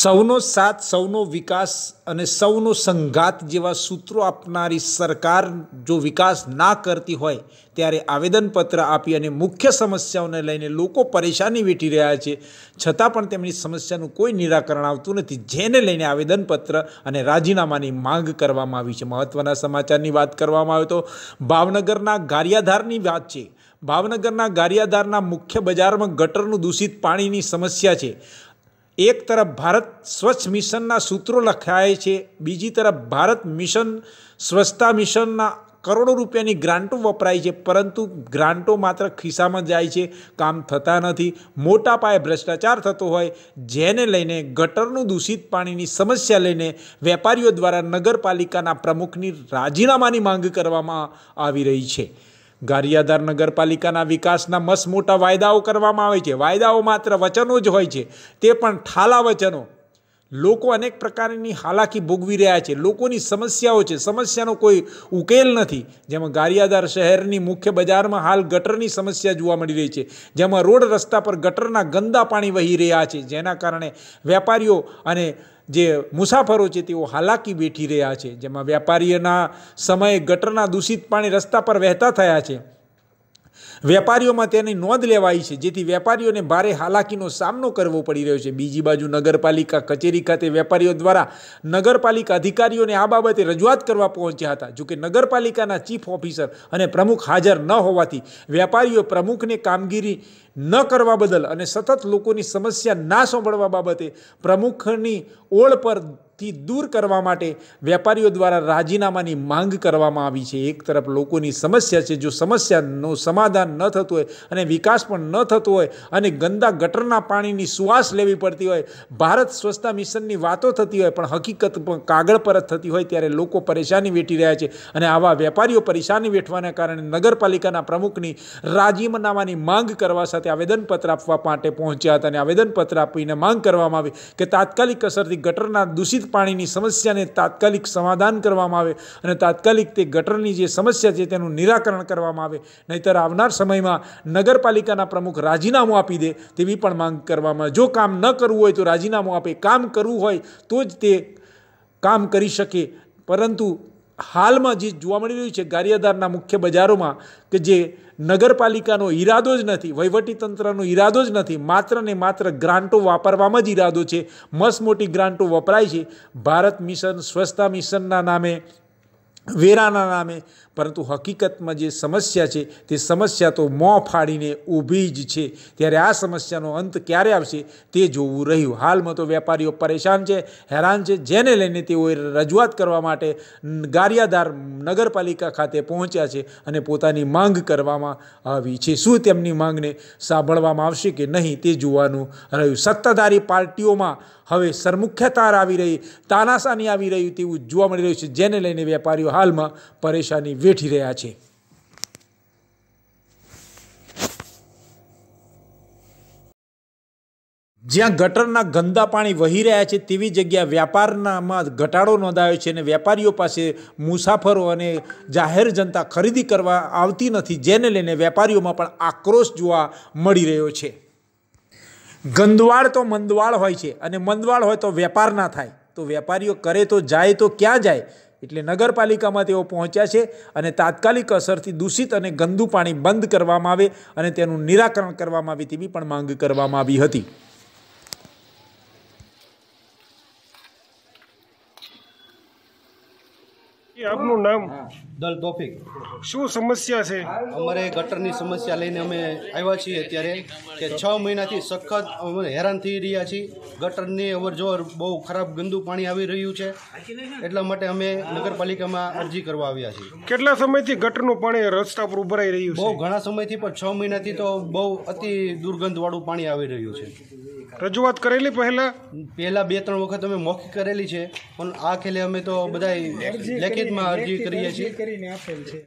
સૌનો સાથ સૌનો વિકાસ અને સૌનો સંઘાત જેવા સૂત્રો આપનારી સરકાર જો વિકાસ ના કરતી હોય ત્યારે આવેદનપત્ર આપી અને મુખ્ય સમસ્યાઓને લઈને લોકો પરેશાની વેઠી રહ્યા છે છતાં પણ તેમની સમસ્યાનું કોઈ નિરાકરણ આવતું નથી જેને લઈને આવેદનપત્ર અને રાજીનામાની માંગ કરવામાં આવી છે મહત્ત્વના સમાચારની વાત કરવામાં આવે તો ભાવનગરના ગારિયાધારની વાત છે ભાવનગરના ગારિયાધારના મુખ્ય બજારમાં ગટરનું દૂષિત પાણીની સમસ્યા છે એક તરફ ભારત સ્વચ્છ મિશનના સૂત્રો લખાય છે બીજી તરફ ભારત મિશન સ્વચ્છતા મિશનના કરોડો રૂપિયાની ગ્રાન્ટો વપરાય છે પરંતુ ગ્રાન્ટો માત્ર ખિસ્સામાં જાય છે કામ થતા નથી મોટા પાયે ભ્રષ્ટાચાર થતો હોય જેને લઈને ગટરનું દૂષિત પાણીની સમસ્યા લઈને વેપારીઓ દ્વારા નગરપાલિકાના પ્રમુખની રાજીનામાની માંગ કરવામાં આવી રહી છે ગારિયાધાર નગરપાલિકાના વિકાસના મસ્ત મોટા વાયદાઓ કરવામાં આવે છે વાયદાઓ માત્ર વચનો જ હોય છે તે પણ ઠાલા વચનો લોકો અનેક પ્રકારની હાલાકી ભોગવી રહ્યા છે લોકોની સમસ્યાઓ છે સમસ્યાનો કોઈ ઉકેલ નથી જેમાં ગારિયાદાર શહેરની મુખ્ય બજારમાં હાલ ગટરની સમસ્યા જોવા મળી રહી છે જેમાં રોડ રસ્તા પર ગટરના ગંદા પાણી વહી રહ્યા છે જેના કારણે વેપારીઓ અને જે મુસાફરો છે તેઓ હાલાકી વેઠી રહ્યા છે જેમાં વેપારીઓના સમયે ગટરના દૂષિત પાણી રસ્તા પર વહેતા થયા છે વેપારીઓમાં તેની નોંધ લેવાઈ છે જેથી વેપારીઓને ભારે હાલાકીનો સામનો કરવો પડી રહ્યો છે બીજી બાજુ નગરપાલિકા કચેરી ખાતે વેપારીઓ દ્વારા નગરપાલિકા અધિકારીઓને આ બાબતે રજૂઆત કરવા પહોંચ્યા હતા જોકે નગરપાલિકાના ચીફ ઓફિસર અને પ્રમુખ હાજર ન હોવાથી વેપારીઓ પ્રમુખને કામગીરી ન કરવા બદલ અને સતત લોકોની સમસ્યા ના સાંભળવા બાબતે પ્રમુખની ઓળ પર થી દૂર કરવા માટે વેપારીઓ દ્વારા રાજીનામાની માંગ કરવામાં આવી છે એક તરફ લોકોની સમસ્યા છે જો સમસ્યાનો સમાધાન ન થતું હોય અને વિકાસ પણ ન થતો હોય અને ગંદા ગટરના પાણીની સુવાસ લેવી પડતી હોય ભારત સ્વચ્છતા મિશનની વાતો થતી હોય પણ હકીકત પણ કાગળ પર જ થતી હોય ત્યારે લોકો પરેશાની વેઠી રહ્યા છે અને આવા વેપારીઓ પરેશાની વેઠવાના કારણે નગરપાલિકાના પ્રમુખની રાજીનામાની માંગ કરવા સાથે આવેદનપત્ર આપવા માટે પહોંચ્યા હતા અને આવેદનપત્ર આપીને માંગ કરવામાં આવી કે તાત્કાલિક અસરથી ગટરના દૂષિત પાણીની સમસ્યાને તાત્કાલિક સમાધાન કરવામાં આવે અને તાત્કાલિક તે ગટરની જે સમસ્યા છે તેનું નિરાકરણ કરવામાં આવે નહીંતર આવનાર સમયમાં નગરપાલિકાના પ્રમુખ રાજીનામું આપી દે તેવી પણ માંગ કરવામાં જો કામ ન કરવું હોય તો રાજીનામું આપે કામ કરવું હોય તો જ તે કામ કરી શકે પરંતુ હાલમાં જે જોવા મળી રહ્યું છે ગારિયાદારના મુખ્ય બજારોમાં કે જે નગરપાલિકાનો ઈરાદો જ નથી વહીવટીતંત્રનો ઈરાદો જ નથી માત્ર ને માત્ર ગ્રાન્ટો વાપરવામાં જ ઈરાદો છે મસ્ત મોટી ગ્રાન્ટો વપરાય છે ભારત મિશન સ્વચ્છતા મિશનના નામે વેરાના નામે પરંતુ હકીકતમાં જે સમસ્યા છે તે સમસ્યા તો મોં ફાડીને ઊભી જ છે ત્યારે આ સમસ્યાનો અંત ક્યારે આવશે તે જોવું રહ્યું હાલમાં તો વેપારીઓ પરેશાન છે હેરાન છે જેને લઈને તેઓએ રજૂઆત કરવા માટે ગારિયાદાર નગરપાલિકા ખાતે પહોંચ્યા છે અને પોતાની માંગ કરવામાં આવી છે શું તેમની માંગને સાંભળવામાં આવશે કે નહીં તે જોવાનું રહ્યું સત્તાધારી પાર્ટીઓમાં હવે સરમુખ્ય તાર આવી રહી તાનાશાની આવી રહી તેવું જોવા મળી રહ્યું છે જેને લઈને વેપારીઓ હાલમાં પરેશાની વેઠી રહ્યા છે જ્યાં ગટરના ગંદા પાણી વહી રહ્યા છે તેવી જગ્યા વેપારનામાં ઘટાડો નોંધાયો છે અને વેપારીઓ પાસે મુસાફરો અને જાહેર જનતા ખરીદી કરવા આવતી નથી જેને લઈને વેપારીઓમાં પણ આક્રોશ જોવા મળી રહ્યો છે ગંદવાળ તો મંદવાળ હોય છે અને મંદવાળ હોય તો વેપાર ના થાય તો વેપારીઓ કરે તો જાય તો ક્યાં જાય એટલે નગરપાલિકામાં તેઓ પહોંચ્યા છે અને તાત્કાલિક અસરથી દૂષિત અને ગંદુ પાણી બંધ કરવામાં આવે અને તેનું નિરાકરણ કરવામાં આવે તેવી પણ માંગ કરવામાં આવી હતી આપનું નામ દલ તોફિક શું સમસ્યા છે અમારે ગટરની સમસ્યા લઈને અમે આવ્યા છીએ અત્યારે કે છ મહિનાથી સખત અમે હેરાન થઈ રહ્યા છીએ ગટરની અવરજવર બહુ ખરાબ ગંદુ પાણી આવી રહ્યું છે એટલા માટે અમે નગરપાલિકામાં અરજી કરવા આવ્યા છીએ કેટલા સમયથી ગટરનું પાણી રસ્તા પર ઉભરાઈ રહ્યું છે બહુ ઘણા સમયથી પણ છ મહિનાથી તો બહુ અતિ દુર્ગંધવાળું પાણી આવી રહ્યું છે રજૂઆત કરેલી પહેલા પહેલા બે ત્રણ વખત અમે મૌખિક કરેલી છે પણ આ ખેલે અમે તો બધા લેખિતમાં અરજી કરીએ છીએ